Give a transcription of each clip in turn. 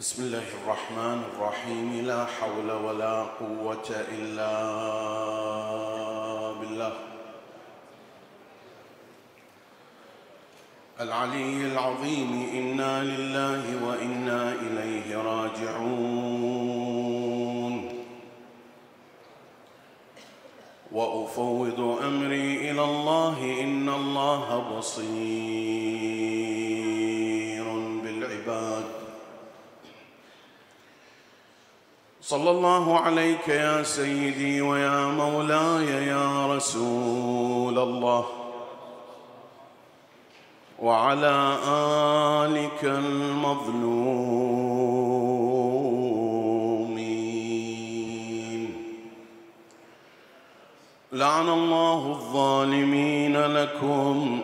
بسم الله الرحمن الرحيم لا حول ولا قوة إلا بالله العلي العظيم إنا لله وإنا إليه راجعون وأفوض أمري إلى الله إن الله بصير صلى الله عليك يا سيدي ويا مولاي يا رسول الله وعلى آلك المظلومين لعن الله الظالمين لكم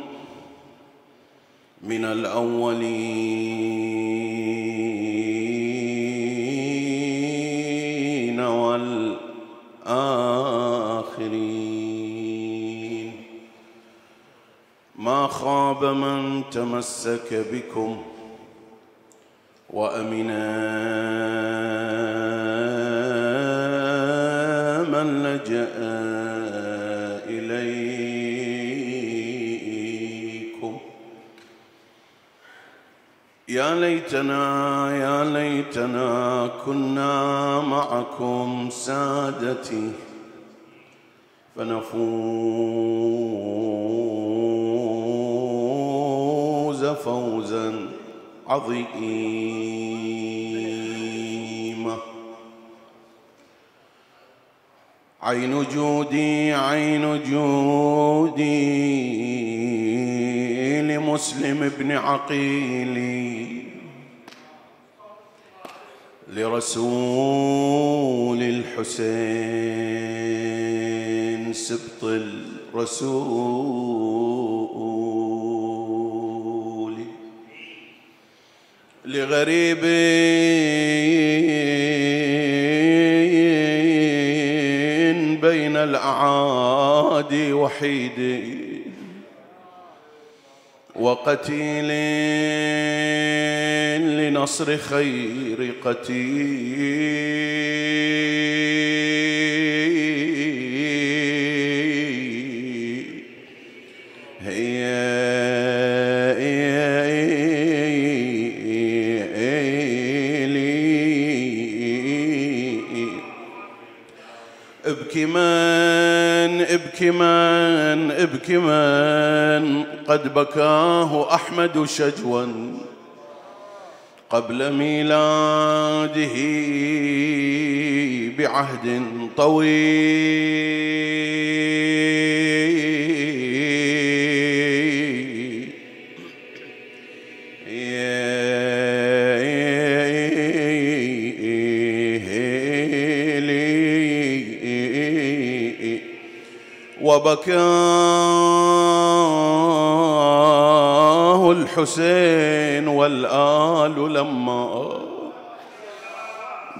من الأولين خاب من تمسك بكم وأمنا من لجأ إليكم يا ليتنا يا ليتنا كنا معكم سادتي فنفوز فوزا عظيما عين جودي عين جودي لمسلم بن عقيلي لرسول الحسين سبط الرسول لغريب بين الأعادي وحيد وقتيل لنصر خير قتيل من ابكي من ابكي من قد بكاه أحمد شجوا قبل ميلاده بعهد طويل وبكاه الحسين والآل لما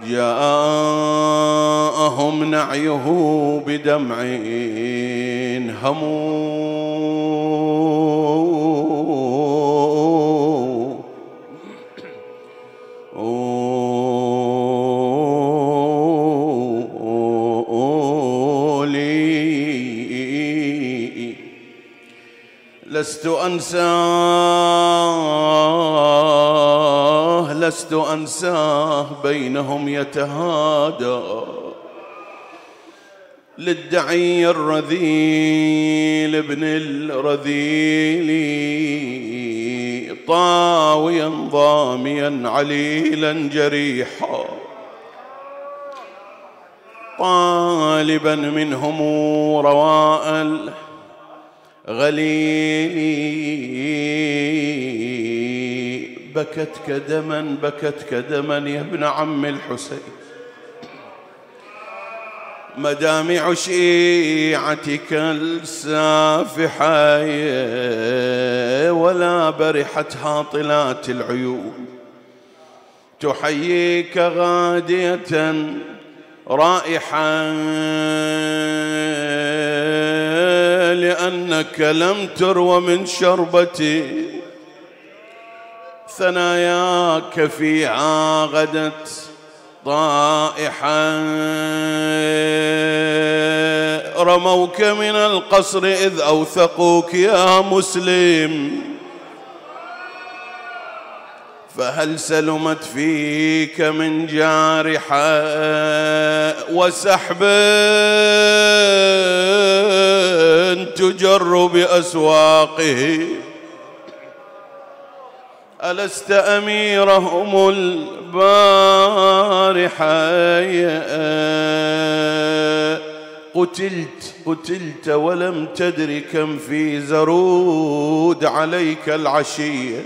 جاءهم نعيه بدمع هموم لست أنساه لست أنساه بينهم يتهادى للدعي الرذيل ابن الرذيل طاويا ضاميا عليلا جريحا طالبا منهم رواء غليلي بكتك دما بكتك دما يا ابن عم الحسين مدامع شيعتك السافحة ولا برحت هاطلات العيون تحييك غادية رائحة لأنك لم تروى من شربتي ثناياك في عاغدت طائحا رموك من القصر إذ أوثقوك يا مسلم فهل سلمت فيك من جارحة وسحبه تجر بأسواقه ألست أميرهم البارحة قتلت قتلت ولم تدر كم في زرود عليك العشية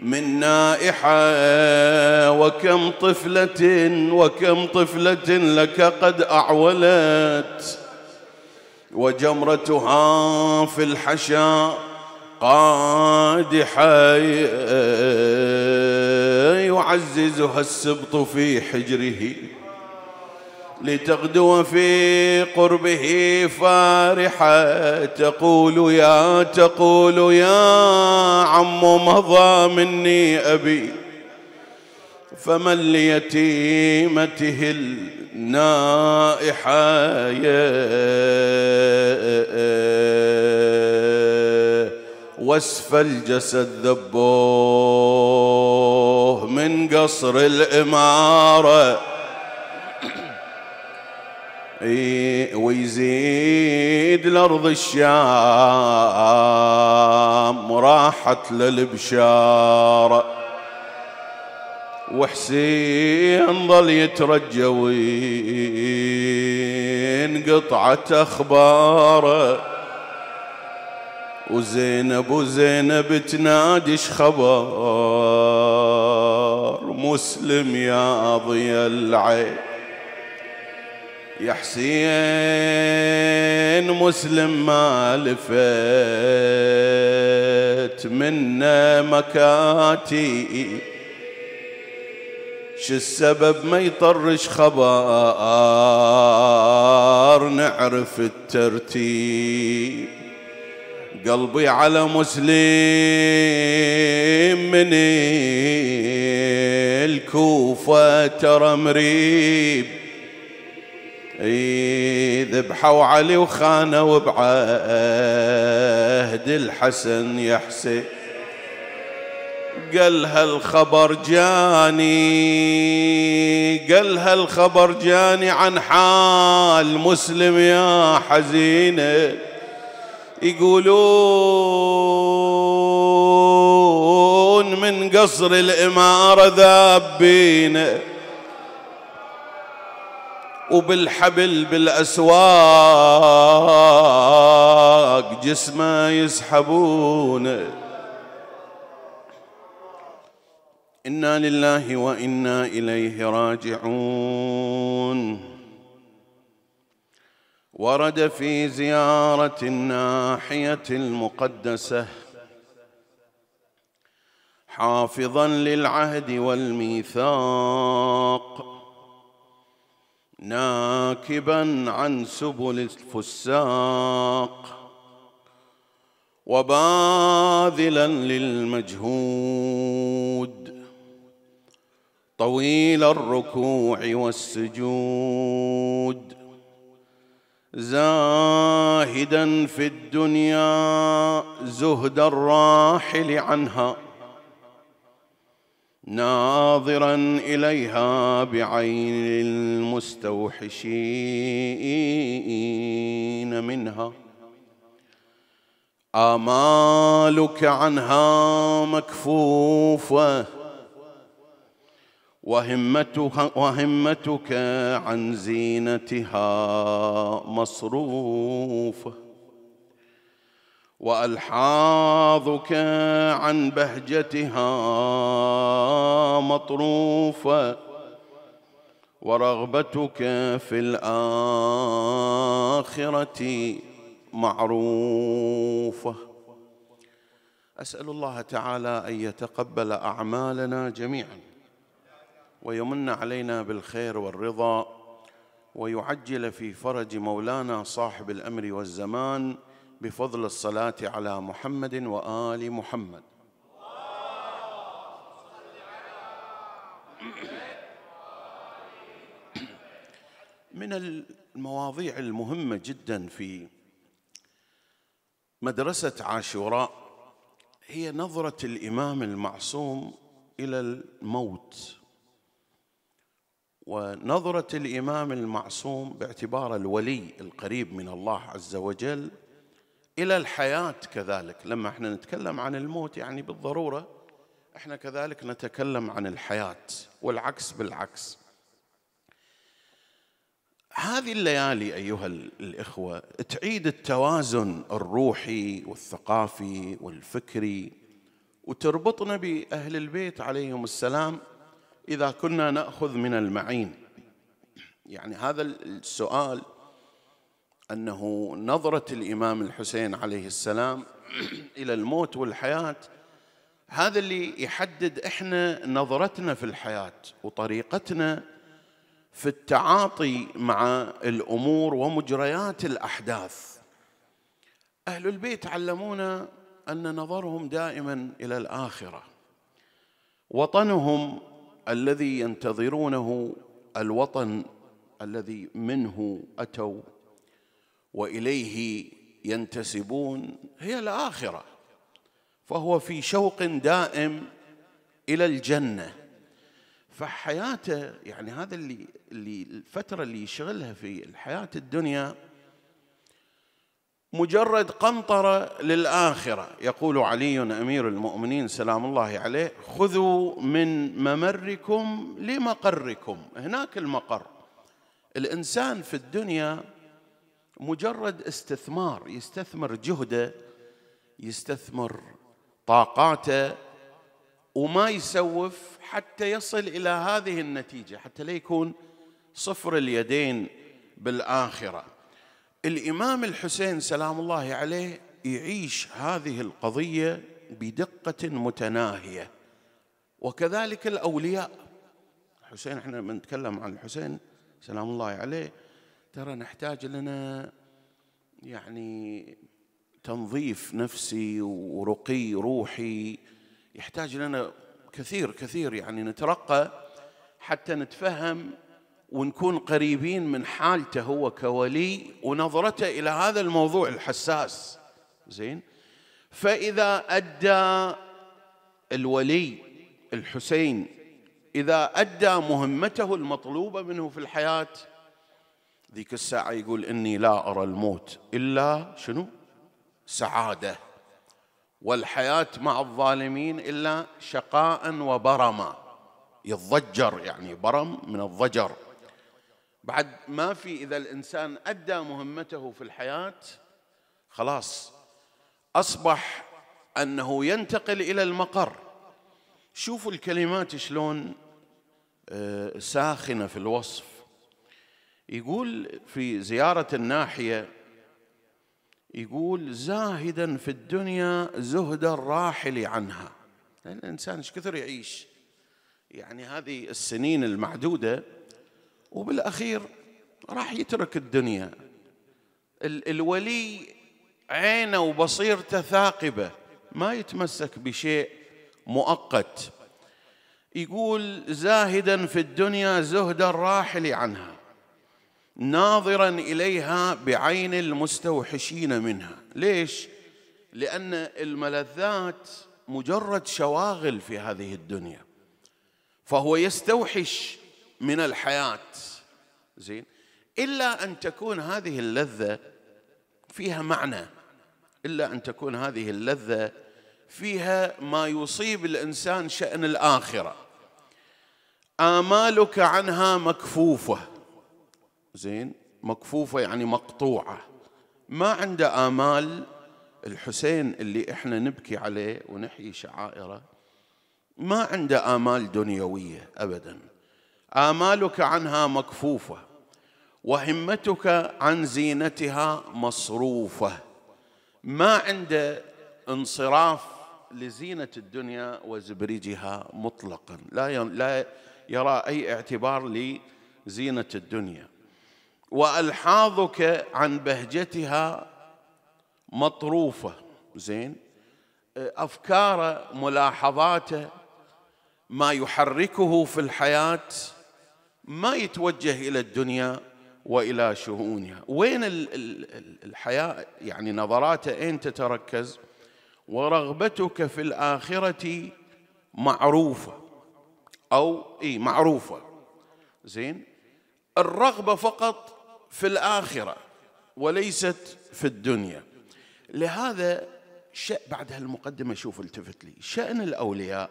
من نائحة وكم طفلة وكم طفلة لك قد أعولت وجمرتها في الحشا قادحة يعززها السبط في حجره لتغدو في قربه فارحة تقول يا تقول يا عم مضى مني أبي فمن ليتيمته النائحة وسف الجسد ذبوه من قصر الإمارة ويزيد لأرض الشام راحت للبشاره وحسين ظل يترجى قطعة أخباره وزينب وزينب تنادش خبر مسلم يا ضي العين يا حسين مسلم ما لفت منا مكاتي شو السبب ما يطرش خبر نعرف الترتيب قلبي على مسلم من الكوفة ترى مريب إيه، ذبحوا علي وخانوا بعهد الحسن يا حسين قال هالخبر جاني قال هالخبر جاني عن حال مسلم يا حزينه يقولون من قصر الإمارة ذابين وبالحبل بالأسواق جسمه يسحبونه انا لله وانا اليه راجعون ورد في زياره الناحيه المقدسه حافظا للعهد والميثاق ناكبا عن سبل الفساق وباذلا للمجهود طويل الركوع والسجود زاهدا في الدنيا زهد الراحل عنها ناظرا اليها بعين المستوحشين منها امالك عنها مكفوفه وهمتك عن زينتها مصروفة وألحاظك عن بهجتها مطروفة ورغبتك في الآخرة معروفة أسأل الله تعالى أن يتقبل أعمالنا جميعاً ويمن علينا بالخير والرضا ويعجل في فرج مولانا صاحب الامر والزمان بفضل الصلاه على محمد وال محمد من المواضيع المهمه جدا في مدرسه عاشوراء هي نظره الامام المعصوم الى الموت ونظرة الإمام المعصوم باعتباره الولي القريب من الله عز وجل إلى الحياة كذلك لما احنا نتكلم عن الموت يعني بالضرورة احنا كذلك نتكلم عن الحياة والعكس بالعكس هذه الليالي أيها الإخوة تعيد التوازن الروحي والثقافي والفكري وتربطنا بأهل البيت عليهم السلام إذا كنا نأخذ من المعين يعني هذا السؤال أنه نظرة الإمام الحسين عليه السلام إلى الموت والحياة هذا اللي يحدد إحنا نظرتنا في الحياة وطريقتنا في التعاطي مع الأمور ومجريات الأحداث أهل البيت علمونا أن نظرهم دائما إلى الآخرة وطنهم الذي ينتظرونه الوطن الذي منه اتوا واليه ينتسبون هي الاخره فهو في شوق دائم الى الجنه فحياته يعني هذا اللي اللي الفتره اللي يشغلها في الحياه الدنيا مجرد قنطرة للآخرة يقول علي أمير المؤمنين سلام الله عليه خذوا من ممركم لمقركم هناك المقر الإنسان في الدنيا مجرد استثمار يستثمر جهده يستثمر طاقاته وما يسوف حتى يصل إلى هذه النتيجة حتى لا يكون صفر اليدين بالآخرة الامام الحسين سلام الله عليه يعيش هذه القضيه بدقه متناهيه وكذلك الاولياء الحسين احنا لما نتكلم عن الحسين سلام الله عليه ترى نحتاج لنا يعني تنظيف نفسي ورقي روحي يحتاج لنا كثير كثير يعني نترقى حتى نتفهم ونكون قريبين من حالته هو كولي ونظرته الى هذا الموضوع الحساس زين فاذا ادى الولي الحسين اذا ادى مهمته المطلوبه منه في الحياه ذيك الساعه يقول اني لا ارى الموت الا شنو سعاده والحياه مع الظالمين الا شقاء وبرما يتضجر يعني برم من الضجر بعد ما في إذا الإنسان أدى مهمته في الحياة خلاص أصبح أنه ينتقل إلى المقر شوفوا الكلمات شلون آه، ساخنة في الوصف يقول في زيارة الناحية يقول زاهدا في الدنيا زهد الراحل عنها الإنسان ايش كثر يعيش يعني هذه السنين المعدودة وبالاخير راح يترك الدنيا الولي عينه وبصيرته ثاقبه ما يتمسك بشيء مؤقت يقول زاهدا في الدنيا زهد الراحل عنها ناظرا اليها بعين المستوحشين منها ليش لان الملذات مجرد شواغل في هذه الدنيا فهو يستوحش من الحياة زين إلا أن تكون هذه اللذة فيها معنى إلا أن تكون هذه اللذة فيها ما يصيب الإنسان شأن الآخرة آمالك عنها مكفوفة زين مكفوفة يعني مقطوعة ما عنده آمال الحسين اللي احنا نبكي عليه ونحيي شعائره ما عنده آمال دنيوية أبداً آمالك عنها مكفوفة وهمتك عن زينتها مصروفة ما عنده انصراف لزينة الدنيا وزبرجها مطلقا لا لا يرى أي اعتبار لزينة الدنيا وألحاظك عن بهجتها مطروفة زين أفكاره ملاحظاته ما يحركه في الحياه ما يتوجه الى الدنيا والى شؤونها وين الحياه يعني نظراته اين تتركز ورغبتك في الاخره معروفه او اي معروفه زين الرغبه فقط في الاخره وليست في الدنيا لهذا بعد هالمقدمة شوف التفت لي شأن الأولياء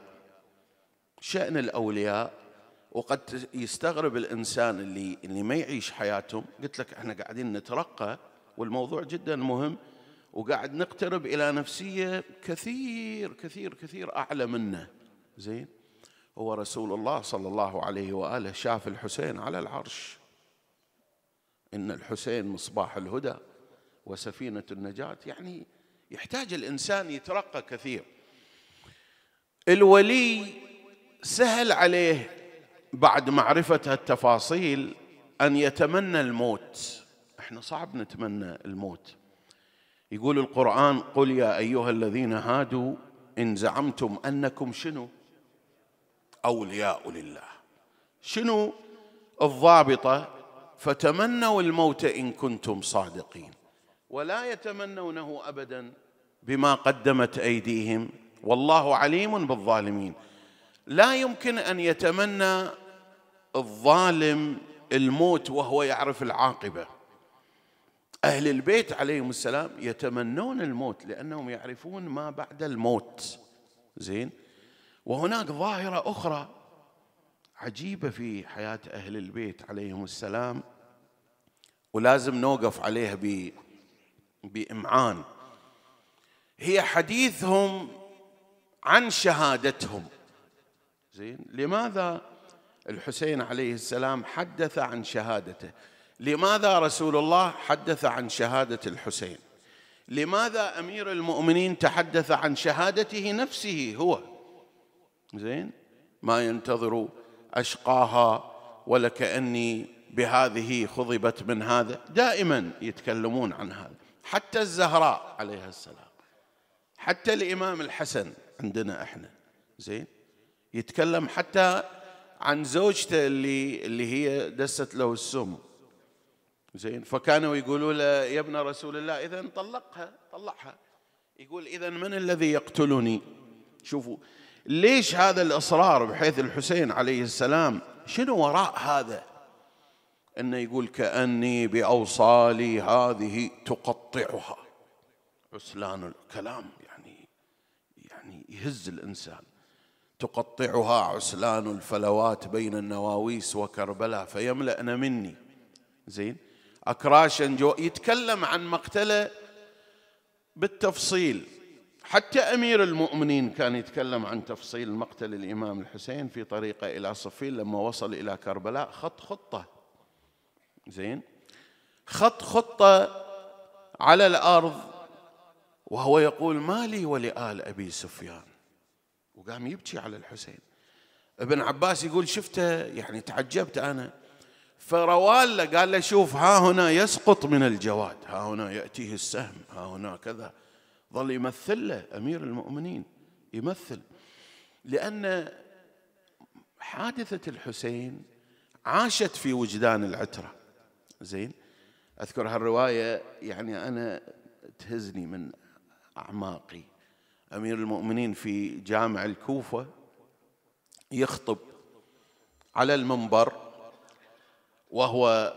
شأن الأولياء وقد يستغرب الانسان اللي اللي ما يعيش حياتهم قلت لك احنا قاعدين نترقى والموضوع جدا مهم وقاعد نقترب الى نفسيه كثير كثير كثير اعلى منه زين هو رسول الله صلى الله عليه واله شاف الحسين على العرش ان الحسين مصباح الهدى وسفينه النجاه يعني يحتاج الانسان يترقى كثير الولي سهل عليه بعد معرفة هالتفاصيل أن يتمنى الموت احنا صعب نتمنى الموت يقول القرآن قل يا أيها الذين هادوا إن زعمتم أنكم شنو أولياء لله شنو الضابطة فتمنوا الموت إن كنتم صادقين ولا يتمنونه أبدا بما قدمت أيديهم والله عليم بالظالمين لا يمكن أن يتمنى الظالم الموت وهو يعرف العاقبه اهل البيت عليهم السلام يتمنون الموت لانهم يعرفون ما بعد الموت زين وهناك ظاهره اخرى عجيبه في حياه اهل البيت عليهم السلام ولازم نوقف عليها ب... بامعان هي حديثهم عن شهادتهم زين لماذا الحسين عليه السلام حدث عن شهادته لماذا رسول الله حدث عن شهاده الحسين لماذا امير المؤمنين تحدث عن شهادته نفسه هو زين ما ينتظر اشقاها ولكاني بهذه خضبت من هذا دائما يتكلمون عن هذا حتى الزهراء عليها السلام حتى الامام الحسن عندنا احنا زين يتكلم حتى عن زوجته اللي اللي هي دست له السم زين فكانوا يقولوا له يا ابن رسول الله اذا طلقها طلعها يقول اذا من الذي يقتلني شوفوا ليش هذا الاصرار بحيث الحسين عليه السلام شنو وراء هذا انه يقول كاني باوصالي هذه تقطعها عسلان الكلام يعني يعني يهز الانسان تقطعها عسلان الفلوات بين النواويس وكربلاء فيملأن مني زين أكراشا جو يتكلم عن مقتله بالتفصيل حتى أمير المؤمنين كان يتكلم عن تفصيل مقتل الإمام الحسين في طريقه إلى صفين لما وصل إلى كربلاء خط خطة زين خط خطة على الأرض وهو يقول ما لي ولآل أبي سفيان وقام يبكي على الحسين ابن عباس يقول شفته يعني تعجبت أنا فروال له قال له شوف ها هنا يسقط من الجواد ها هنا يأتيه السهم ها هنا كذا ظل يمثل له أمير المؤمنين يمثل لأن حادثة الحسين عاشت في وجدان العترة زين أذكر هالرواية يعني أنا تهزني من أعماقي امير المؤمنين في جامع الكوفه يخطب على المنبر وهو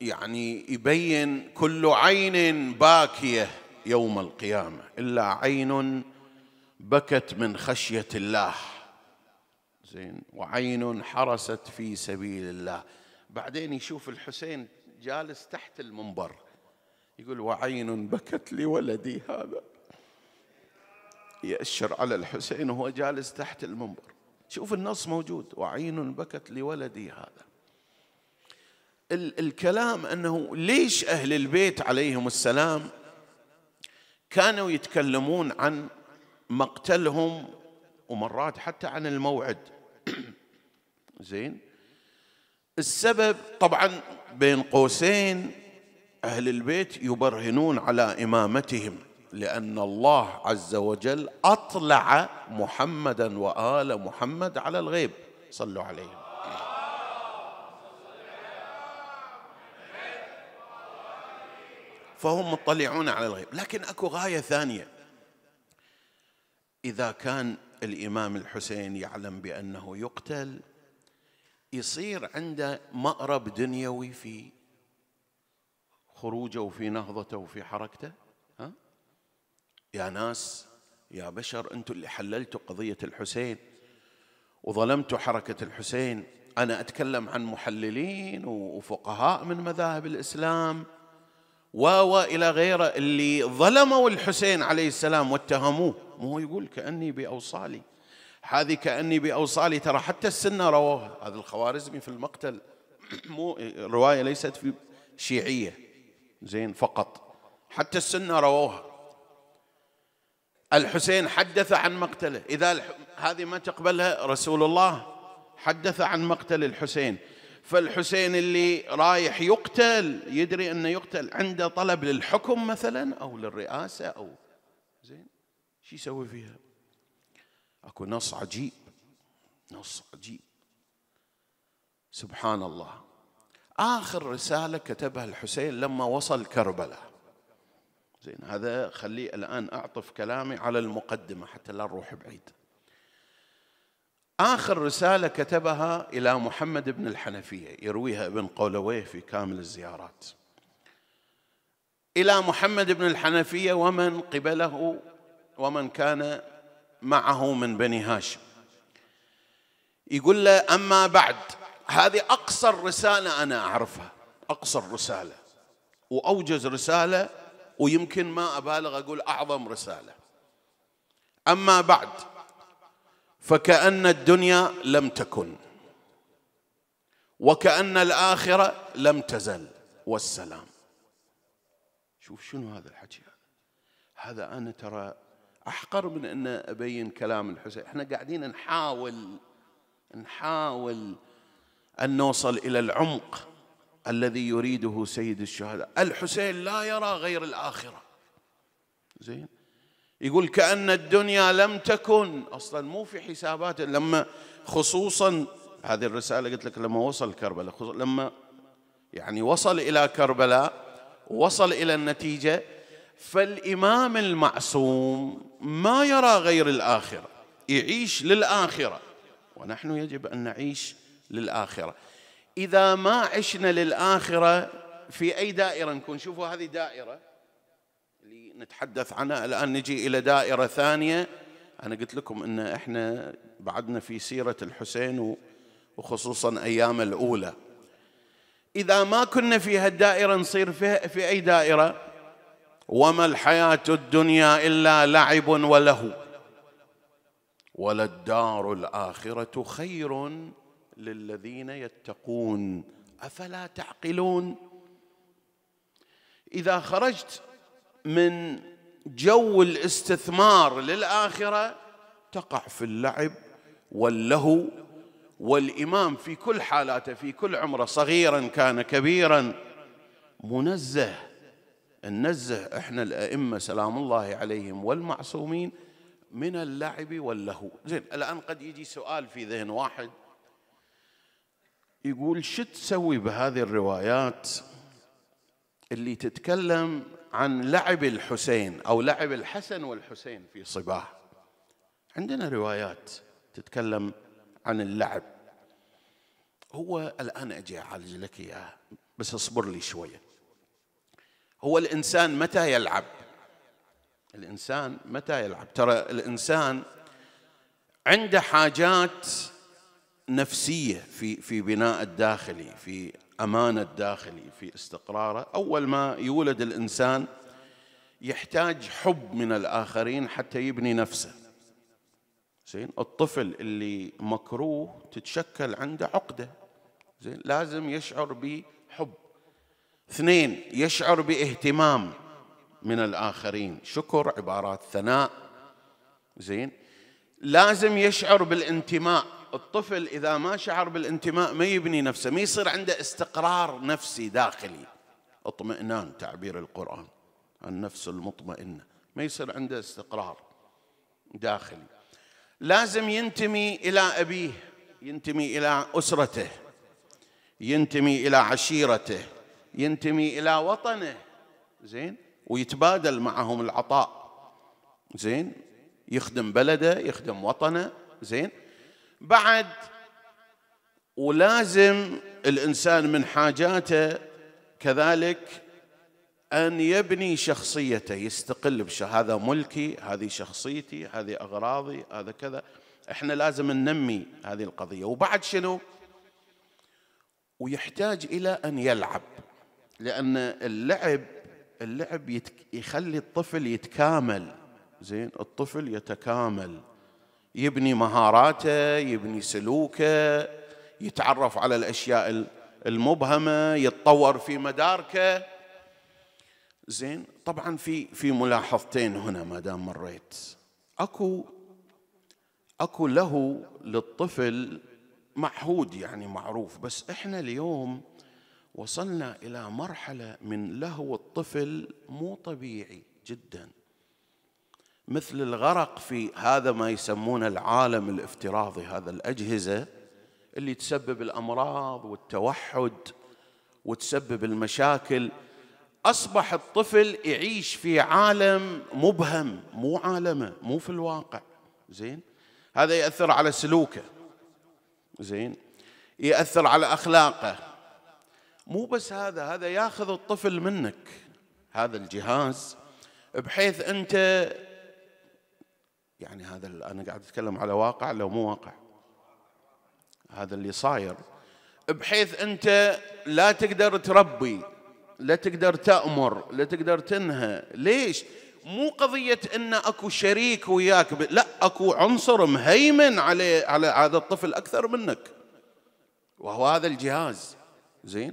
يعني يبين كل عين باكيه يوم القيامه الا عين بكت من خشيه الله زين وعين حرست في سبيل الله بعدين يشوف الحسين جالس تحت المنبر يقول وعين بكت لولدي هذا يأشر على الحسين وهو جالس تحت المنبر شوف النص موجود وعين بكت لولدي هذا ال- الكلام أنه ليش أهل البيت عليهم السلام كانوا يتكلمون عن مقتلهم ومرات حتى عن الموعد زين السبب طبعا بين قوسين أهل البيت يبرهنون على إمامتهم لأن الله عز وجل أطلع محمدا وآل محمد على الغيب صلوا عليهم فهم مطلعون على الغيب لكن أكو غاية ثانية إذا كان الإمام الحسين يعلم بأنه يقتل يصير عنده مأرب دنيوي في خروجه وفي نهضته وفي حركته يا ناس يا بشر انتم اللي حللتوا قضيه الحسين وظلمتوا حركه الحسين انا اتكلم عن محللين وفقهاء من مذاهب الاسلام و الى غيره اللي ظلموا الحسين عليه السلام واتهموه مو يقول كاني باوصالي هذه كاني باوصالي ترى حتى السنه رووها هذا الخوارزمي في المقتل مو روايه ليست في شيعيه زين فقط حتى السنه رووها الحسين حدث عن مقتله إذا الح... هذه ما تقبلها رسول الله حدث عن مقتل الحسين فالحسين اللي رايح يقتل يدري أنه يقتل عنده طلب للحكم مثلا أو للرئاسة أو زين شو يسوي فيها أكو نص عجيب نص عجيب سبحان الله آخر رسالة كتبها الحسين لما وصل كربلاء زين هذا خلي الآن أعطف كلامي على المقدمة حتى لا نروح بعيد آخر رسالة كتبها إلى محمد بن الحنفية يرويها ابن قولويه في كامل الزيارات إلى محمد بن الحنفية ومن قبله ومن كان معه من بني هاشم يقول له أما بعد هذه أقصر رسالة أنا أعرفها أقصر رسالة وأوجز رسالة ويمكن ما أبالغ أقول أعظم رسالة أما بعد فكأن الدنيا لم تكن وكأن الآخرة لم تزل والسلام شوف شنو هذا الحكي هذا هذا أنا ترى أحقر من أن أبين كلام الحسين إحنا قاعدين نحاول نحاول أن نوصل إلى العمق الذي يريده سيد الشهداء الحسين لا يرى غير الآخرة زين يقول كأن الدنيا لم تكن أصلا مو في حساباته لما خصوصا هذه الرسالة قلت لك لما وصل كربلاء لما يعني وصل إلى كربلاء وصل إلى النتيجة فالإمام المعصوم ما يرى غير الآخرة يعيش للآخرة ونحن يجب أن نعيش للآخرة إذا ما عشنا للآخرة في أي دائرة نكون شوفوا هذه دائرة اللي نتحدث عنها الآن نجي إلى دائرة ثانية أنا قلت لكم أن إحنا بعدنا في سيرة الحسين وخصوصا أيام الأولى إذا ما كنا في هالدائرة نصير في, في أي دائرة وما الحياة الدنيا إلا لعب وله وللدار الآخرة خير للذين يتقون افلا تعقلون اذا خرجت من جو الاستثمار للاخره تقع في اللعب واللهو والامام في كل حالاته في كل عمره صغيرا كان كبيرا منزه ننزه احنا الائمه سلام الله عليهم والمعصومين من اللعب واللهو زين الان قد يجي سؤال في ذهن واحد يقول شو تسوي بهذه الروايات اللي تتكلم عن لعب الحسين او لعب الحسن والحسين في صباح عندنا روايات تتكلم عن اللعب هو الان اجي اعالج لك اياها بس اصبر لي شويه هو الانسان متى يلعب الانسان متى يلعب ترى الانسان عنده حاجات نفسيه في في بناء الداخلي في امان الداخلي في استقراره اول ما يولد الانسان يحتاج حب من الاخرين حتى يبني نفسه زين الطفل اللي مكروه تتشكل عنده عقده زين لازم يشعر بحب اثنين يشعر باهتمام من الاخرين شكر عبارات ثناء زين لازم يشعر بالانتماء الطفل إذا ما شعر بالانتماء ما يبني نفسه ما يصير عنده استقرار نفسي داخلي اطمئنان تعبير القرآن النفس المطمئنة ما يصير عنده استقرار داخلي لازم ينتمي إلى أبيه ينتمي إلى أسرته ينتمي إلى عشيرته ينتمي إلى وطنه زين ويتبادل معهم العطاء زين يخدم بلده يخدم وطنه زين بعد ولازم الانسان من حاجاته كذلك ان يبني شخصيته يستقل بش هذا ملكي هذه شخصيتي هذه اغراضي هذا كذا احنا لازم ننمي هذه القضيه وبعد شنو ويحتاج الى ان يلعب لان اللعب اللعب يتك... يخلي الطفل يتكامل زين الطفل يتكامل يبني مهاراته يبني سلوكه يتعرف على الأشياء المبهمة يتطور في مداركه زين طبعا في في ملاحظتين هنا ما دام مريت اكو اكو له للطفل معهود يعني معروف بس احنا اليوم وصلنا الى مرحله من لهو الطفل مو طبيعي جدا مثل الغرق في هذا ما يسمونه العالم الافتراضي هذا الأجهزة اللي تسبب الأمراض والتوحد وتسبب المشاكل أصبح الطفل يعيش في عالم مبهم مو عالمه مو في الواقع زين هذا يأثر على سلوكه زين يأثر على أخلاقه مو بس هذا هذا ياخذ الطفل منك هذا الجهاز بحيث أنت يعني هذا أنا قاعد أتكلم على واقع لو مو واقع هذا اللي صاير بحيث أنت لا تقدر تربي لا تقدر تأمر لا تقدر تنهى ليش؟ مو قضية أن أكو شريك وياك لا أكو عنصر مهيمن على على هذا الطفل أكثر منك وهو هذا الجهاز زين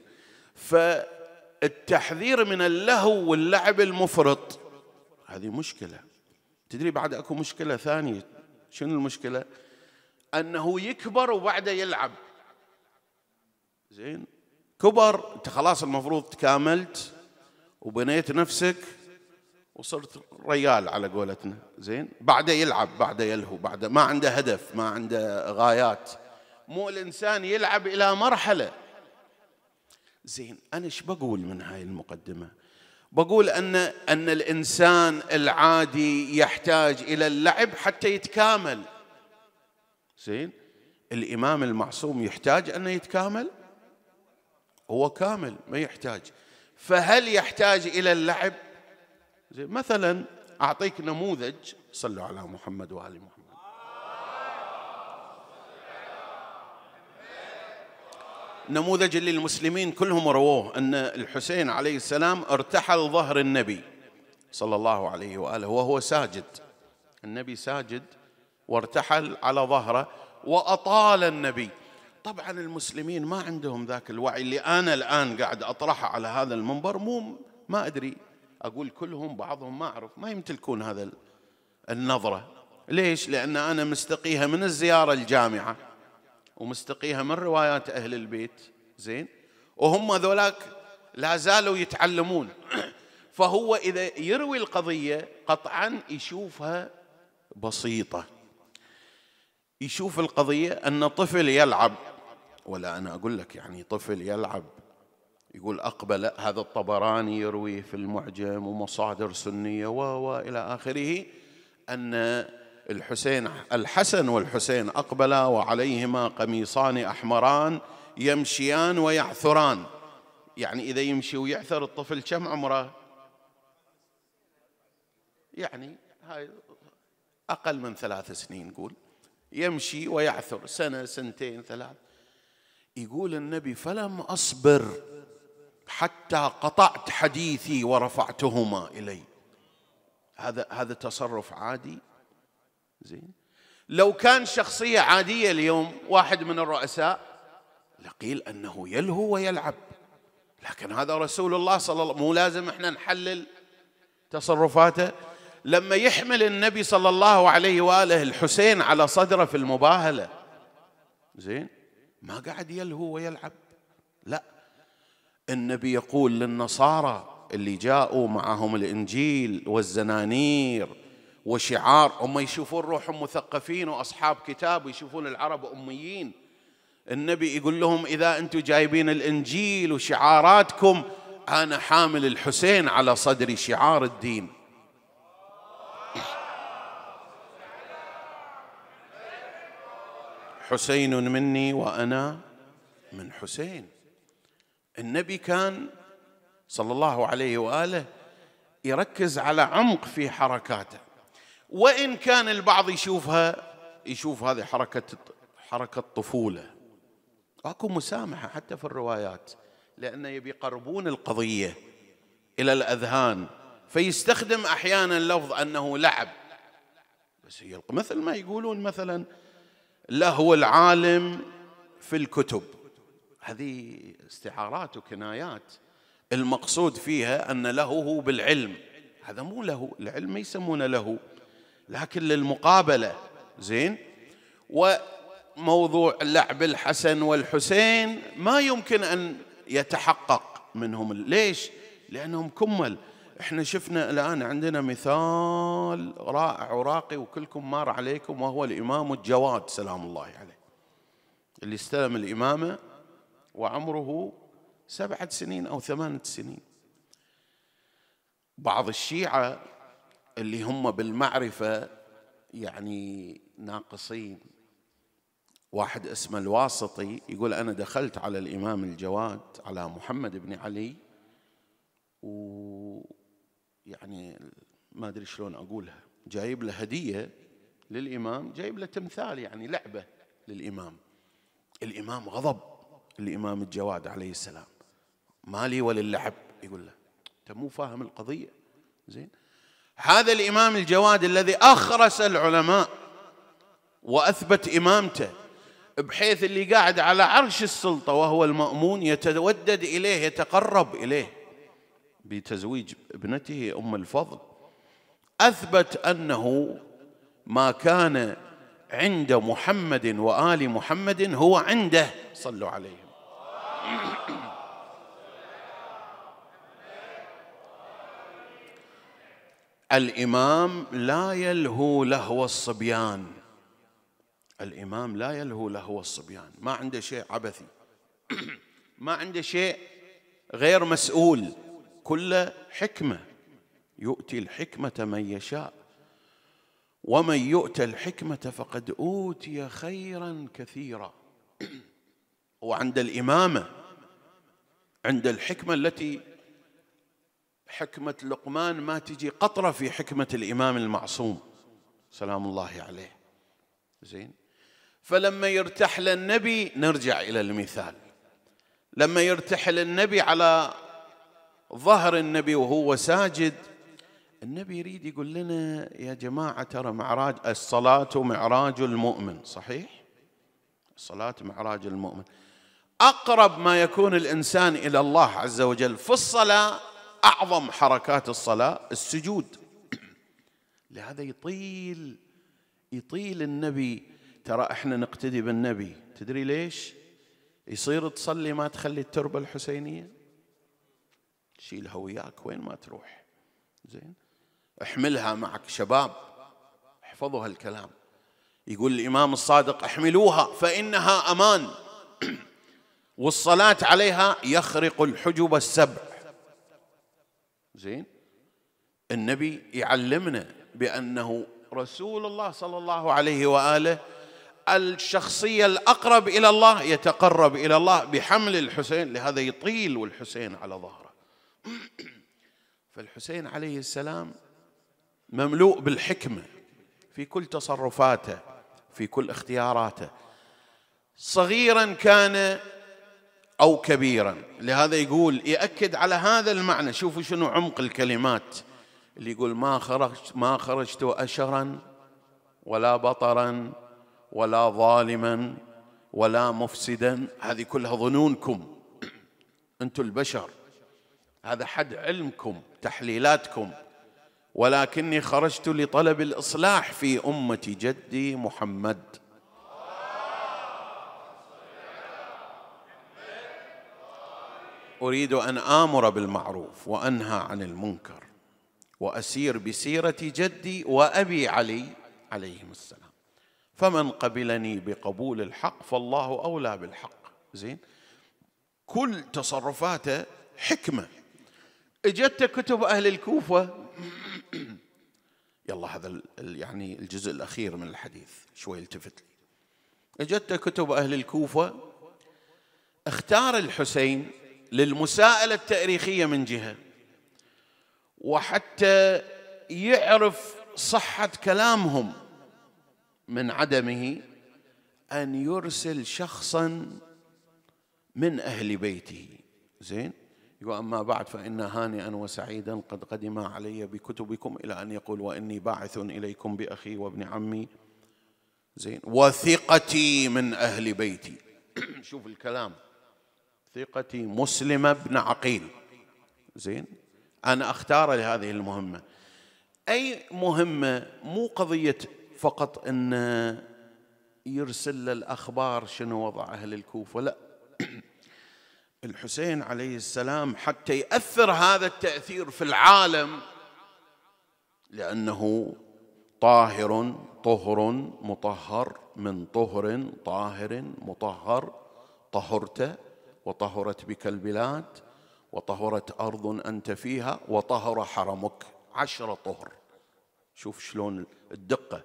فالتحذير من اللهو واللعب المفرط هذه مشكله تدري بعد اكو مشكله ثانيه شنو المشكله؟ انه يكبر وبعده يلعب زين كبر انت خلاص المفروض تكاملت وبنيت نفسك وصرت ريال على قولتنا زين بعده يلعب بعده يلهو بعده ما عنده هدف ما عنده غايات مو الانسان يلعب الى مرحله زين انا ايش بقول من هاي المقدمه بقول ان ان الانسان العادي يحتاج الى اللعب حتى يتكامل زين الامام المعصوم يحتاج انه يتكامل هو كامل ما يحتاج فهل يحتاج الى اللعب زين مثلا اعطيك نموذج صلوا على محمد وال محمد نموذج اللي المسلمين كلهم رووه أن الحسين عليه السلام ارتحل ظهر النبي صلى الله عليه وآله وهو ساجد النبي ساجد وارتحل على ظهره وأطال النبي طبعا المسلمين ما عندهم ذاك الوعي اللي أنا الآن قاعد أطرحه على هذا المنبر مو ما أدري أقول كلهم بعضهم ما أعرف ما يمتلكون هذا النظرة ليش؟ لأن أنا مستقيها من الزيارة الجامعة ومستقيها من روايات أهل البيت زين وهم ذولاك لا زالوا يتعلمون فهو إذا يروي القضية قطعا يشوفها بسيطة يشوف القضية أن طفل يلعب ولا أنا أقول لك يعني طفل يلعب يقول أقبل هذا الطبراني يرويه في المعجم ومصادر سنية و إلى آخره أن الحسين الحسن والحسين أقبلا وعليهما قميصان أحمران يمشيان ويعثران يعني إذا يمشي ويعثر الطفل كم عمره يعني هاي أقل من ثلاث سنين قول يمشي ويعثر سنة سنتين ثلاث يقول النبي فلم أصبر حتى قطعت حديثي ورفعتهما إلي هذا هذا تصرف عادي زين لو كان شخصية عادية اليوم واحد من الرؤساء لقيل أنه يلهو ويلعب لكن هذا رسول الله صلى الله عليه وسلم مو لازم احنا نحلل تصرفاته لما يحمل النبي صلى الله عليه واله الحسين على صدره في المباهله زين ما قاعد يلهو ويلعب لا النبي يقول للنصارى اللي جاءوا معهم الانجيل والزنانير وشعار هم يشوفون روحهم مثقفين وأصحاب كتاب ويشوفون العرب أميين النبي يقول لهم إذا أنتم جايبين الإنجيل وشعاراتكم أنا حامل الحسين على صدري شعار الدين حسين مني وأنا من حسين النبي كان صلى الله عليه وآله يركز على عمق في حركاته وإن كان البعض يشوفها يشوف هذه حركة حركة طفولة اكو مسامحة حتى في الروايات لأنه يبي يقربون القضية إلى الأذهان فيستخدم أحيانا لفظ أنه لعب بس هي مثل ما يقولون مثلا لهو العالم في الكتب هذه استعارات وكنايات المقصود فيها أن هو بالعلم هذا مو له العلم ما يسمونه لهو لكن للمقابله زين وموضوع لعب الحسن والحسين ما يمكن ان يتحقق منهم ليش لانهم كمل احنا شفنا الان عندنا مثال رائع وراقي وكلكم مار عليكم وهو الامام الجواد سلام الله عليه اللي استلم الامامه وعمره سبعه سنين او ثمانيه سنين بعض الشيعه اللي هم بالمعرفة يعني ناقصين واحد اسمه الواسطي يقول أنا دخلت على الإمام الجواد على محمد بن علي و يعني ما أدري شلون أقولها جايب له هدية للإمام جايب له تمثال يعني لعبة للإمام الإمام غضب الإمام الجواد عليه السلام مالي وللعب يقول له أنت مو فاهم القضية زين هذا الإمام الجواد الذي أخرس العلماء وأثبت إمامته بحيث اللي قاعد على عرش السلطة وهو المأمون يتودد إليه يتقرب إليه بتزويج ابنته أم الفضل أثبت أنه ما كان عند محمد وآل محمد هو عنده صلوا عليهم الامام لا يلهو لهو الصبيان الامام لا يلهو لهو الصبيان ما عنده شيء عبثي ما عنده شيء غير مسؤول كله حكمه يؤتي الحكمه من يشاء ومن يؤت الحكمه فقد اوتي خيرا كثيرا وعند الامامه عند الحكمه التي حكمة لقمان ما تجي قطرة في حكمة الإمام المعصوم سلام الله عليه زين فلما يرتحل النبي نرجع إلى المثال لما يرتحل النبي على ظهر النبي وهو ساجد النبي يريد يقول لنا يا جماعة ترى معراج الصلاة معراج المؤمن صحيح الصلاة معراج المؤمن أقرب ما يكون الإنسان إلى الله عز وجل في الصلاة أعظم حركات الصلاة السجود لهذا يطيل يطيل النبي ترى احنا نقتدي بالنبي تدري ليش يصير تصلي ما تخلي التربة الحسينية شيلها وياك وين ما تروح زين احملها معك شباب احفظوا هالكلام يقول الإمام الصادق احملوها فإنها أمان والصلاة عليها يخرق الحجب السبع زين النبي يعلمنا بأنه رسول الله صلى الله عليه وآله الشخصية الأقرب إلى الله يتقرب إلى الله بحمل الحسين لهذا يطيل والحسين على ظهره فالحسين عليه السلام مملوء بالحكمة في كل تصرفاته في كل اختياراته صغيرا كان أو كبيرا لهذا يقول يأكد على هذا المعنى شوفوا شنو عمق الكلمات اللي يقول ما خرجت ما خرجت أشرا ولا بطرا ولا ظالما ولا مفسدا هذه كلها ظنونكم أنتم البشر هذا حد علمكم تحليلاتكم ولكني خرجت لطلب الإصلاح في أمة جدي محمد اريد ان امر بالمعروف وانهى عن المنكر واسير بسيره جدي وابي علي عليهم السلام فمن قبلني بقبول الحق فالله اولى بالحق زين كل تصرفاته حكمه اجت كتب اهل الكوفه يلا هذا يعني الجزء الاخير من الحديث شوي التفت لي اجت كتب اهل الكوفه اختار الحسين للمساءلة التاريخية من جهة وحتى يعرف صحة كلامهم من عدمه أن يرسل شخصا من أهل بيته زين وأما بعد فإن هانئا وسعيدا قد قدم علي بكتبكم إلى أن يقول وإني باعث إليكم بأخي وابن عمي زين وثقتي من أهل بيتي شوف الكلام ثقتي مسلمة بن عقيل زين أنا أختار لهذه المهمة أي مهمة مو قضية فقط أن يرسل الأخبار شنو وضع أهل الكوفة لا الحسين عليه السلام حتى يأثر هذا التأثير في العالم لأنه طاهر طهر مطهر من طهر طاهر مطهر طهرته وطهرت بك البلاد وطهرت أرض أنت فيها وطهر حرمك عشرة طهر شوف شلون الدقة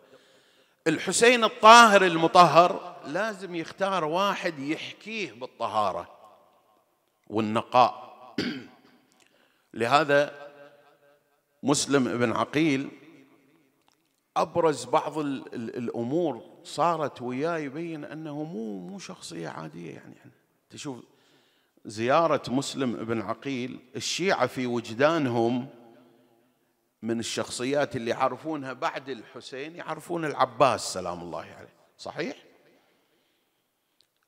الحسين الطاهر المطهر لازم يختار واحد يحكيه بالطهارة والنقاء لهذا مسلم بن عقيل أبرز بعض الأمور صارت وياه يبين أنه مو مو شخصية عادية يعني, يعني تشوف زيارة مسلم بن عقيل الشيعة في وجدانهم من الشخصيات اللي يعرفونها بعد الحسين يعرفون العباس سلام الله عليه صحيح؟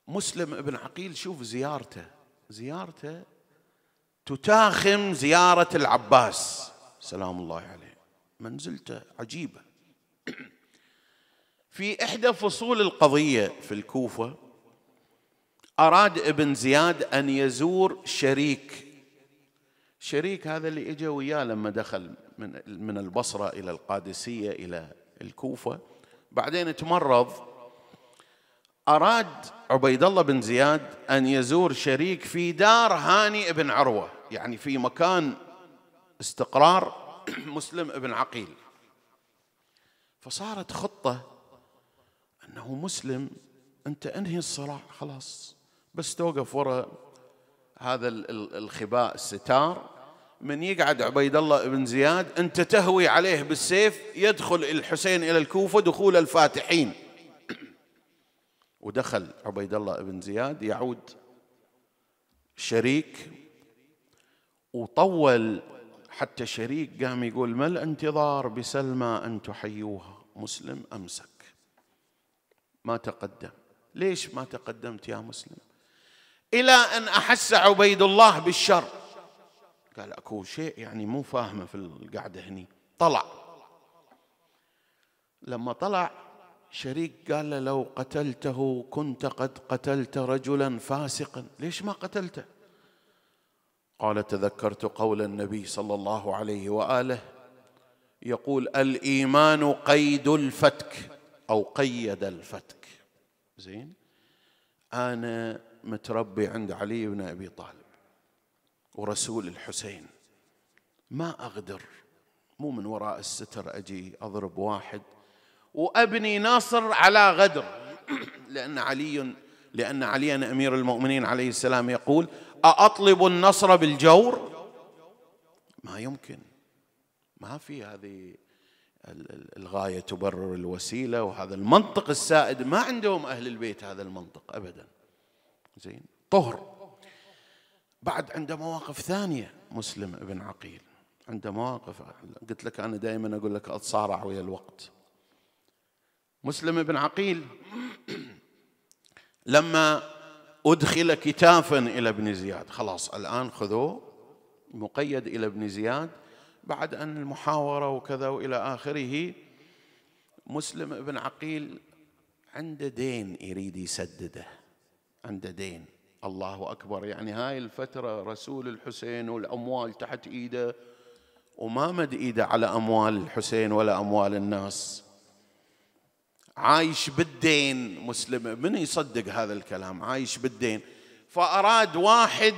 مسلم بن عقيل شوف زيارته زيارته تتاخم زيارة العباس سلام الله عليه منزلته عجيبة في إحدى فصول القضية في الكوفة أراد ابن زياد أن يزور شريك شريك هذا اللي إجا وياه لما دخل من, من البصرة إلى القادسية إلى الكوفة بعدين تمرض أراد عبيد الله بن زياد أن يزور شريك في دار هاني بن عروة يعني في مكان استقرار مسلم بن عقيل فصارت خطة أنه مسلم أنت أنهي الصلاة خلاص بس توقف وراء هذا الخباء الستار من يقعد عبيد الله بن زياد انت تهوي عليه بالسيف يدخل الحسين الى الكوفه دخول الفاتحين ودخل عبيد الله بن زياد يعود شريك وطول حتى شريك قام يقول ما الانتظار بسلمى ان تحيوها مسلم امسك ما تقدم ليش ما تقدمت يا مسلم إلى أن أحس عبيد الله بالشر قال أكو شيء يعني مو فاهمة في القعدة هني طلع لما طلع شريك قال له لو قتلته كنت قد قتلت رجلا فاسقا ليش ما قتلته قال تذكرت قول النبي صلى الله عليه واله يقول الايمان قيد الفتك او قيد الفتك زين انا متربي عند علي بن ابي طالب ورسول الحسين ما اقدر مو من وراء الستر اجي اضرب واحد وابني ناصر على غدر لان علي لان عليا امير المؤمنين عليه السلام يقول أأطلب النصر بالجور ما يمكن ما في هذه الغاية تبرر الوسيلة وهذا المنطق السائد ما عندهم أهل البيت هذا المنطق أبدا زين طهر بعد عنده مواقف ثانية مسلم ابن عقيل عنده مواقف قلت لك أنا دائما أقول لك أتصارع ويا الوقت مسلم ابن عقيل لما أدخل كتافا إلى ابن زياد خلاص الآن خذوه مقيد إلى ابن زياد بعد أن المحاورة وكذا وإلى آخره مسلم ابن عقيل عنده دين يريد يسدده عنده دين الله أكبر يعني هاي الفترة رسول الحسين والأموال تحت إيده وما مد إيده على أموال الحسين ولا أموال الناس عايش بالدين مسلم من يصدق هذا الكلام عايش بالدين فأراد واحد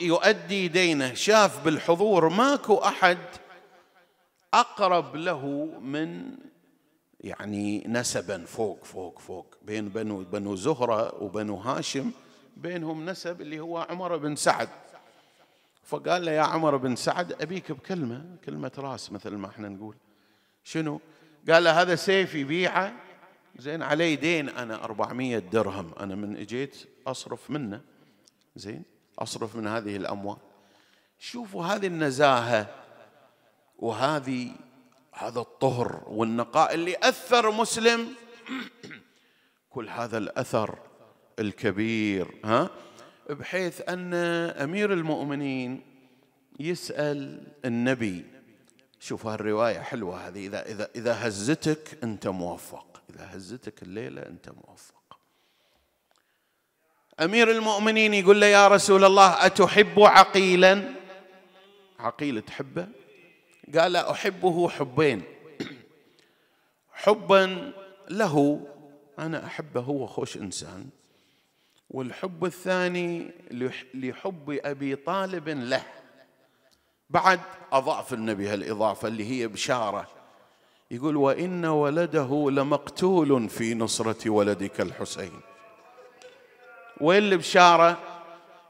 يؤدي دينه شاف بالحضور ماكو أحد أقرب له من يعني نسبا فوق فوق فوق بين بنو بنو زهره وبنو هاشم بينهم نسب اللي هو عمر بن سعد فقال له يا عمر بن سعد ابيك بكلمه كلمه راس مثل ما احنا نقول شنو؟ قال له هذا سيفي بيعه زين علي دين انا 400 درهم انا من اجيت اصرف منه زين اصرف من هذه الاموال شوفوا هذه النزاهه وهذه هذا الطهر والنقاء اللي اثر مسلم كل هذا الأثر الكبير ها بحيث أن أمير المؤمنين يسأل النبي شوف هالرواية حلوة هذه إذا إذا إذا هزتك أنت موفق إذا هزتك الليلة أنت موفق أمير المؤمنين يقول له يا رسول الله أتحب عقيلا عقيل تحبه قال أحبه حبين حبا له أنا أحبه هو خوش إنسان والحب الثاني لحب أبي طالب له بعد أضاف النبي هالإضافة اللي هي بشارة يقول وإن ولده لمقتول في نصرة ولدك الحسين وين البشارة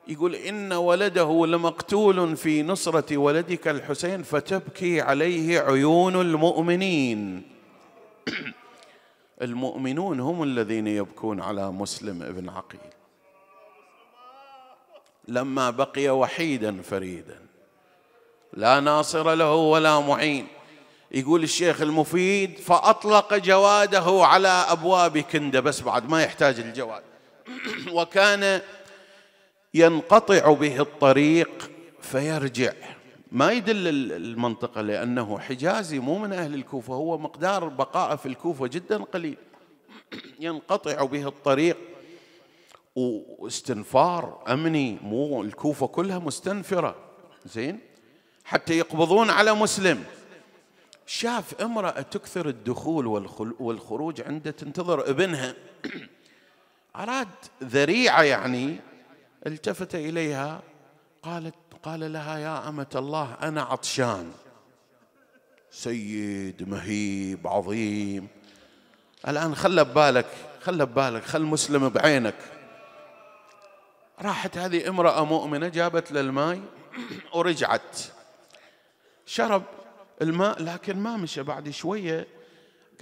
يقول إن ولده لمقتول في نصرة ولدك الحسين فتبكي عليه عيون المؤمنين المؤمنون هم الذين يبكون على مسلم ابن عقيل لما بقي وحيدا فريدا لا ناصر له ولا معين يقول الشيخ المفيد فأطلق جواده على أبواب كندة بس بعد ما يحتاج الجواد وكان ينقطع به الطريق فيرجع ما يدل المنطقة لأنه حجازي مو من أهل الكوفة هو مقدار بقائه في الكوفة جدا قليل ينقطع به الطريق واستنفار أمني مو الكوفة كلها مستنفرة زين حتى يقبضون على مسلم شاف امرأة تكثر الدخول والخروج عنده تنتظر ابنها أراد ذريعة يعني التفت إليها قالت قال لها يا أمة الله أنا عطشان سيد مهيب عظيم الآن خلى ببالك خلى ببالك خل مسلم بعينك راحت هذه امرأة مؤمنة جابت للماء ورجعت شرب الماء لكن ما مشى بعد شوية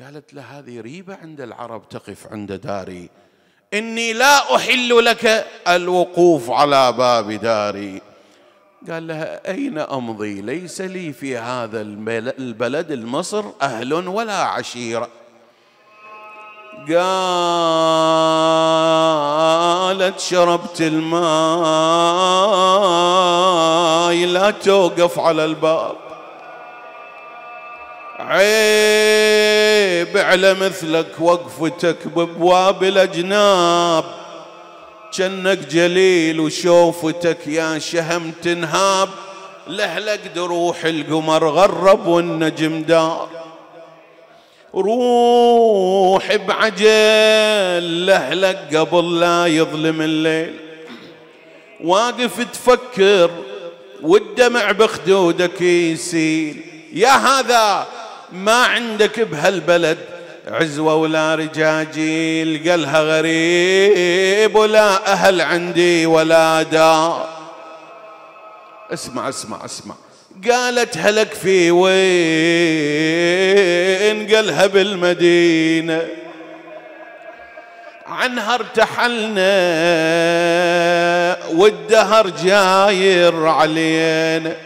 قالت له هذه ريبة عند العرب تقف عند داري إني لا أحل لك الوقوف على باب داري قال لها أين أمضي ليس لي في هذا البلد المصر أهل ولا عشيرة قالت شربت الماء لا توقف على الباب عيب على مثلك وقفتك بابواب الأجناب جنك جليل وشوفتك يا شهم تنهاب لهلك دروح القمر غرب والنجم دار روح بعجل لهلك قبل لا يظلم الليل واقف تفكر والدمع بخدودك يسيل يا هذا ما عندك بهالبلد عزوة ولا رجاجيل قالها غريب ولا أهل عندي ولا دار اسمع اسمع اسمع قالت هلك في وين قالها بالمدينة عنها ارتحلنا والدهر جاير علينا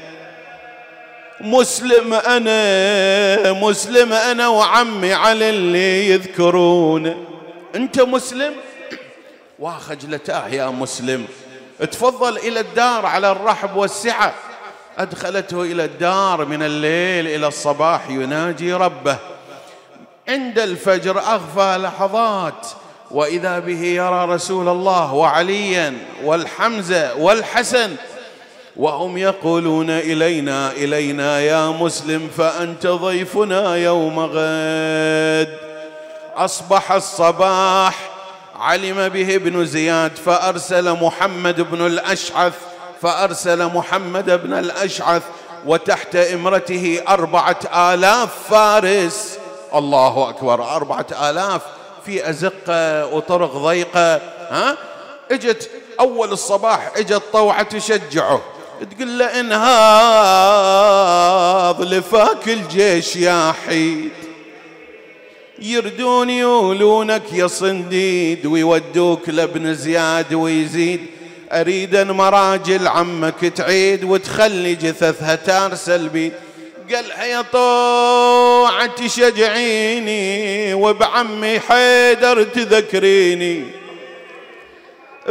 مسلم أنا مسلم أنا وعمي على اللي يذكرون أنت مسلم واخجلتاه يا مسلم تفضل إلى الدار على الرحب والسعة أدخلته إلى الدار من الليل إلى الصباح يناجي ربه عند الفجر أغفى لحظات وإذا به يرى رسول الله وعليا والحمزة والحسن وهم يقولون الينا الينا يا مسلم فانت ضيفنا يوم غد اصبح الصباح علم به ابن زياد فارسل محمد بن الاشعث فارسل محمد بن الاشعث وتحت امرته اربعه الاف فارس الله اكبر اربعه الاف في ازقه وطرق ضيقه ها اجت اول الصباح اجت طوعه تشجعه تقول له انهاض لفاك الجيش يا حيد يردون يولونك يا صنديد ويودوك لابن زياد ويزيد اريد ان مراجل عمك تعيد وتخلي جثثها تارسل بيد قال يا طوعتي شجعيني وبعمي حيدر تذكريني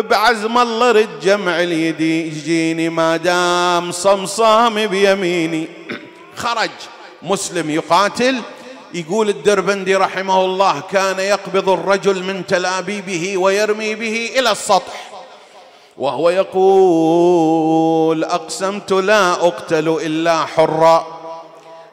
بعزم الله رد جمع اليدي يجيني ما دام صمصام بيميني خرج مسلم يقاتل يقول الدربندي رحمه الله كان يقبض الرجل من تلابيبه ويرمي به الى السطح وهو يقول اقسمت لا اقتل الا حرا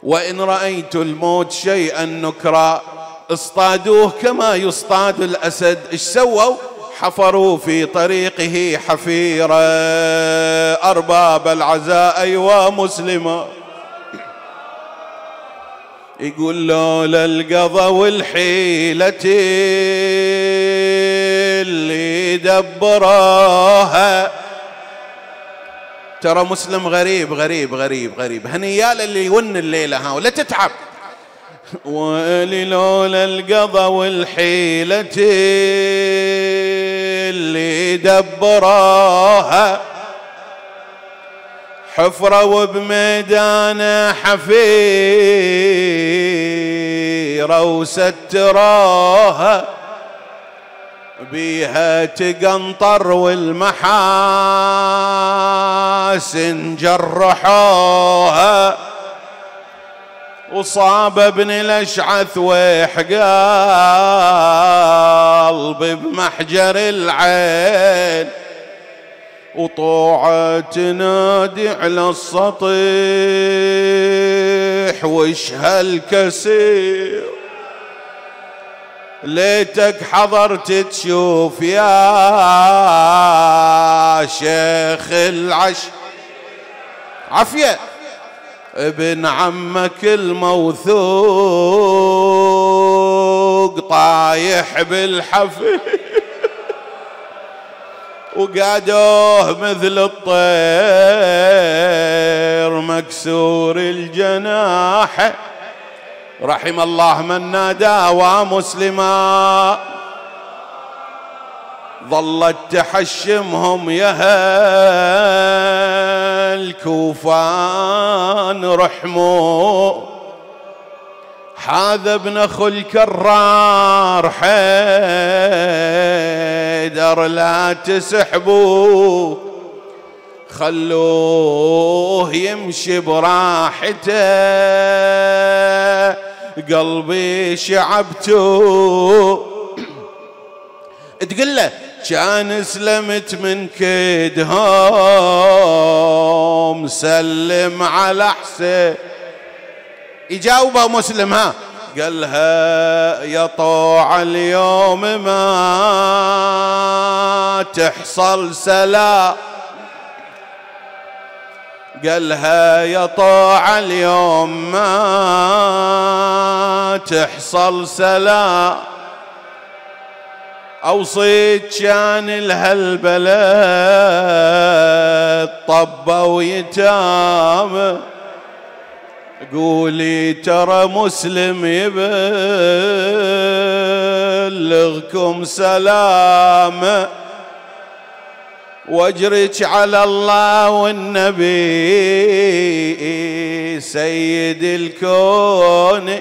وان رايت الموت شيئا نكرا اصطادوه كما يصطاد الاسد ايش سووا حفروا في طريقه حفيرا أرباب العزاء ومسلمة يقول لولا القضى والحيلة اللي دبراها ترى مسلم غريب غريب غريب غريب هنيال اللي يون الليلة ها ولا تتعب وللولا القضى والحيلة اللي دبراها حفرة وبميدان حفيرة وستراها بيها تقنطر والمحاسن جرحوها وصاب ابن الاشعث وحقال بمحجر العين وطوعت تنادي على السطيح وش هالكسير ليتك حضرت تشوف يا شيخ العش عفيه ابن عمك الموثوق طايح بالحفل وقعدوه مثل الطير مكسور الجناح رحم الله من نادى ومسلما ظلت تحشمهم يا الكوفان رحموا هذا ابن اخو الكرار حيدر لا تسحبوا خلوه يمشي براحته قلبي شعبته تقول له كان سلمت من كيدهم سلم على حسين يجاوبه مسلم ها قال لها يا طوع اليوم ما تحصل سلام قالها يا طوع اليوم ما تحصل سلام أوصيت كان لهالبلد طبة ويتام قولي ترى مسلم يبلغكم سلامه واجرك على الله والنبي سيد الكون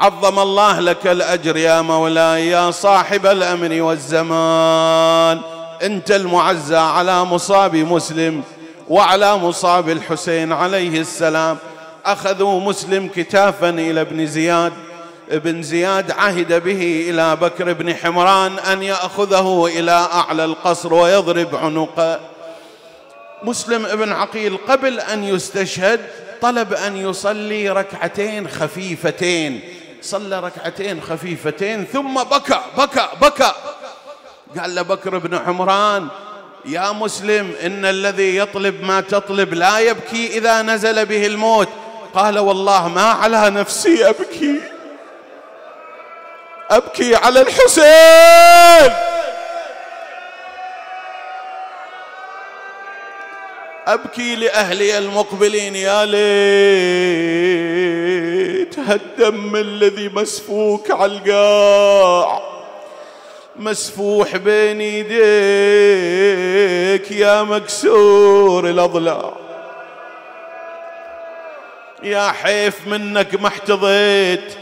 عظم الله لك الاجر يا مولاي يا صاحب الامر والزمان انت المعزى على مصاب مسلم وعلى مصاب الحسين عليه السلام اخذوا مسلم كتافا الى ابن زياد ابن زياد عهد به الى بكر بن حمران ان ياخذه الى اعلى القصر ويضرب عنقه مسلم ابن عقيل قبل ان يستشهد طلب ان يصلي ركعتين خفيفتين صلى ركعتين خفيفتين ثم بكى بكى بكى قال له بكر بن عمران يا مسلم إن الذي يطلب ما تطلب لا يبكي إذا نزل به الموت قال والله ما على نفسي أبكي أبكي على الحسين أبكي لأهلي المقبلين يا ليت هالدم الذي مسفوك على القاع مسفوح بين يديك يا مكسور الأضلاع يا حيف منك ما احتضيت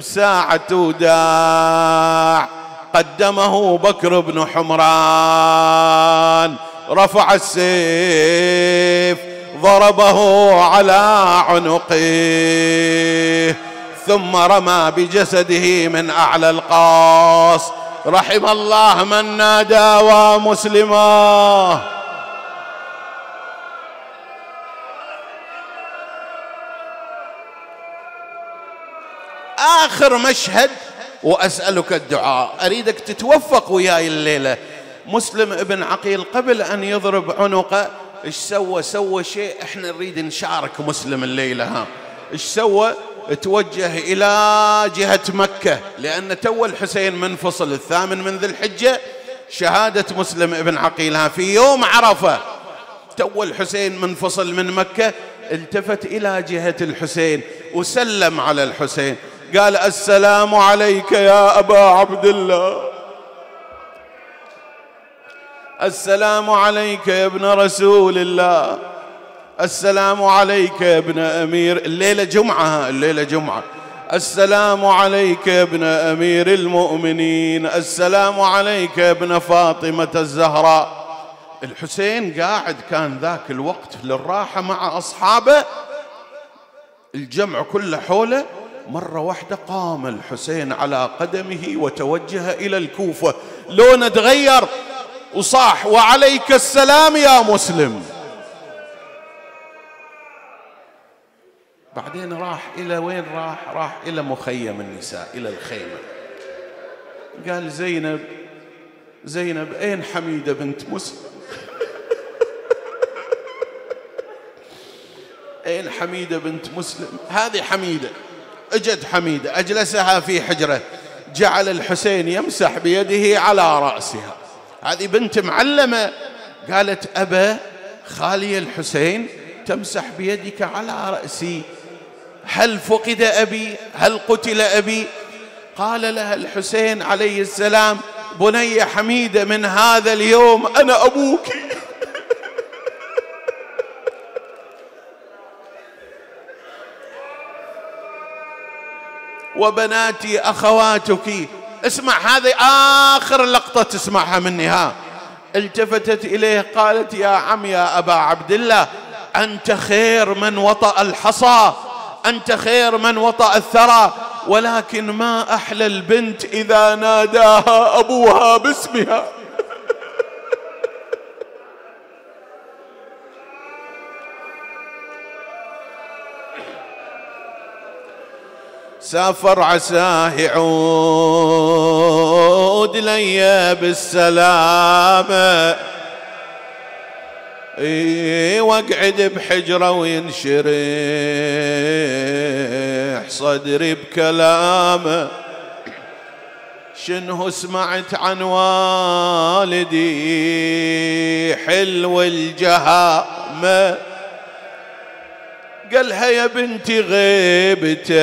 بساعة وداع قدمه بكر بن حمران رفع السيف ضربه على عنقه ثم رمى بجسده من اعلى القاص رحم الله من نادى ومسلما اخر مشهد واسالك الدعاء اريدك تتوفق وياي الليله مسلم ابن عقيل قبل أن يضرب عنقه ايش سوى سوى شيء احنا نريد نشارك مسلم الليلة ها ايش سوى توجه إلى جهة مكة لأن تو الحسين منفصل الثامن من ذي الحجة شهادة مسلم ابن ها في يوم عرفة تو الحسين منفصل من مكة التفت إلى جهة الحسين وسلم على الحسين قال السلام عليك يا أبا عبد الله السلام عليك يا ابن رسول الله السلام عليك يا ابن أمير الليلة جمعة الليلة جمعة السلام عليك يا ابن أمير المؤمنين السلام عليك يا ابن فاطمة الزهراء الحسين قاعد كان ذاك الوقت للراحة مع أصحابه الجمع كله حوله مرة واحدة قام الحسين على قدمه وتوجه إلى الكوفة لونه تغير وصاح وعليك السلام يا مسلم بعدين راح إلى وين راح راح إلى مخيم النساء إلى الخيمة قال زينب زينب أين حميدة بنت مسلم أين حميدة بنت مسلم هذه حميدة أجد حميدة أجلسها في حجرة جعل الحسين يمسح بيده على رأسها هذه بنت معلمة قالت أبا خالي الحسين تمسح بيدك على رأسي هل فقد أبي هل قتل أبي قال لها الحسين عليه السلام بني حميدة من هذا اليوم أنا أبوك وبناتي أخواتك اسمع هذه آخر لقطة تسمعها مني ها التفتت إليه قالت يا عم يا أبا عبد الله أنت خير من وطأ الحصى أنت خير من وطأ الثرى ولكن ما أحلى البنت إذا ناداها أبوها باسمها سافر عساه يعود ليا بالسلامة واقعد بحجرة وينشرح صدري بكلامه شنه سمعت عن والدي حلو الجهامه قالها يا بنتي غيبتي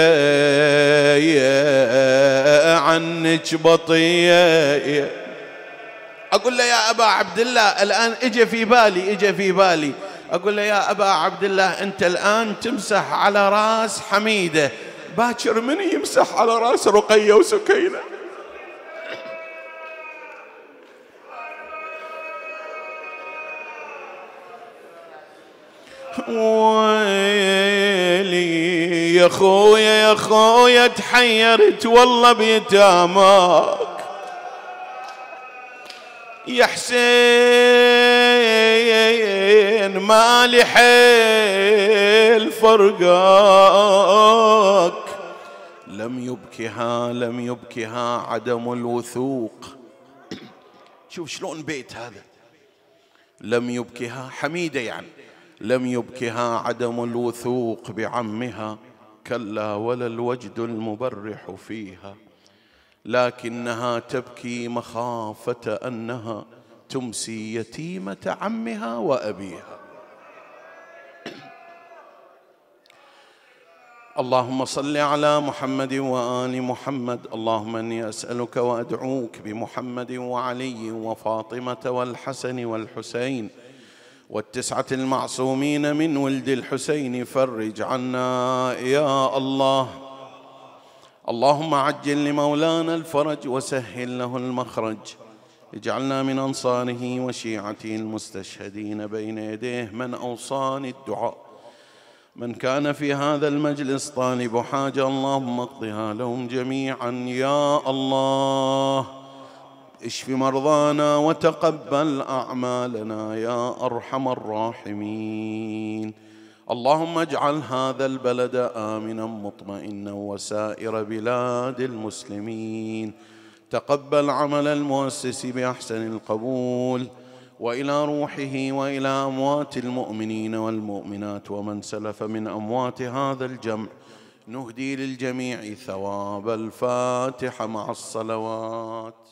عنك بطية أقول له يا أبا عبد الله الآن إجا في بالي إجا في بالي أقول له يا أبا عبد الله أنت الآن تمسح على رأس حميدة باكر من يمسح على رأس رقية وسكينة ويلي يا خويا يا خويا تحيرت والله بيتامك يا حسين مالي حيل فرقاك لم يبكها لم يبكها عدم الوثوق شوف شلون بيت هذا لم يبكها حميدة يعني لم يبكها عدم الوثوق بعمها كلا ولا الوجد المبرح فيها لكنها تبكي مخافه انها تمسي يتيمه عمها وابيها اللهم صل على محمد وال محمد اللهم اني اسالك وادعوك بمحمد وعلي وفاطمه والحسن والحسين والتسعة المعصومين من ولد الحسين فرج عنا يا الله اللهم عجل لمولانا الفرج وسهل له المخرج اجعلنا من أنصاره وشيعته المستشهدين بين يديه من أوصاني الدعاء من كان في هذا المجلس طالب حاجة اللهم اقضها لهم جميعا يا الله اشف مرضانا وتقبل اعمالنا يا ارحم الراحمين اللهم اجعل هذا البلد امنا مطمئنا وسائر بلاد المسلمين تقبل عمل المؤسس باحسن القبول والى روحه والى اموات المؤمنين والمؤمنات ومن سلف من اموات هذا الجمع نهدي للجميع ثواب الفاتحه مع الصلوات